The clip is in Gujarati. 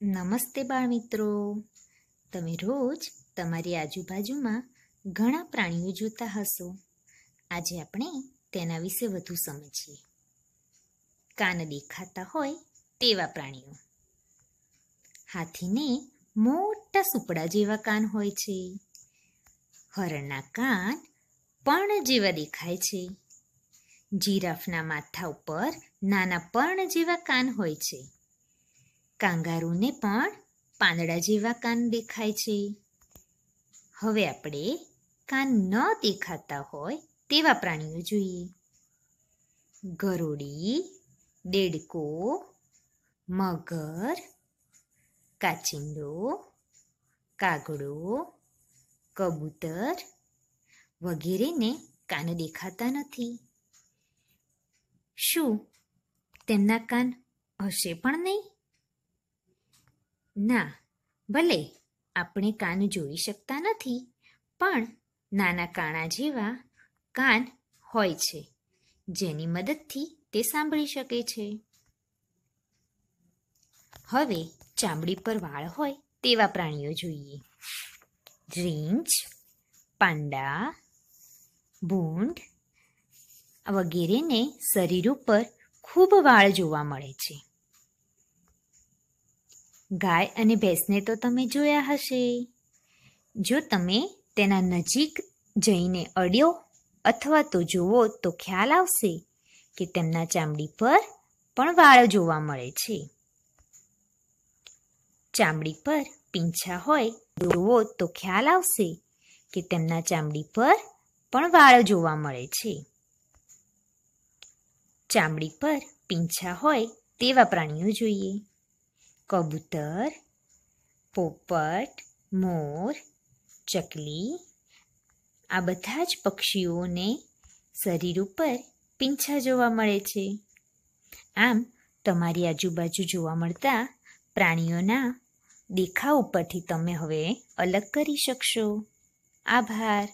નમસ્તે બાળ મિત્રો તમે રોજ તમારી આજુબાજુમાં ઘણા પ્રાણીઓ જોતા હશો આજે આપણે તેના વિશે વધુ સમજીએ કાન દેખાતા હોય તેવા પ્રાણીઓ હાથીને મોટા સુપડા જેવા કાન હોય છે હરણના કાન પર્ણ જેવા દેખાય છે જીરાફના માથા ઉપર નાના પર્ણ જેવા કાન હોય છે કાંગારુને પણ પાંદડા જેવા કાન દેખાય છે હવે આપણે કાન ન દેખાતા હોય તેવા પ્રાણીઓ જોઈએ ગરોડી દેડકો મગર કાચિંડો કાગડો કબૂતર વગેરેને કાન દેખાતા નથી શું તેમના કાન હશે પણ નહીં ના ભલે આપણે કાન જોઈ શકતા નથી પણ નાના કાણા જેવા કાન હોય છે જેની મદદથી તે સાંભળી શકે છે હવે ચામડી પર વાળ હોય તેવા પ્રાણીઓ જોઈએ રીંચ પાંડા ભૂંડ વગેરેને શરીર ઉપર ખૂબ વાળ જોવા મળે છે ગાય અને ભેંસને તો તમે જોયા હશે જો તમે તેના નજીક જઈને અડ્યો અથવા તો જુઓ તો ખ્યાલ આવશે કે તેમના ચામડી પર પણ વાળ જોવા મળે છે ચામડી પર પીંછા હોય જુઓ તો ખ્યાલ આવશે કે તેમના ચામડી પર પણ વાળ જોવા મળે છે ચામડી પર પીંછા હોય તેવા પ્રાણીઓ જોઈએ કબૂતર પોપટ મોર ચકલી આ બધા જ પક્ષીઓને શરીર ઉપર પીંછા જોવા મળે છે આમ તમારી આજુબાજુ જોવા મળતા પ્રાણીઓના દેખાવ ઉપરથી તમે હવે અલગ કરી શકશો આભાર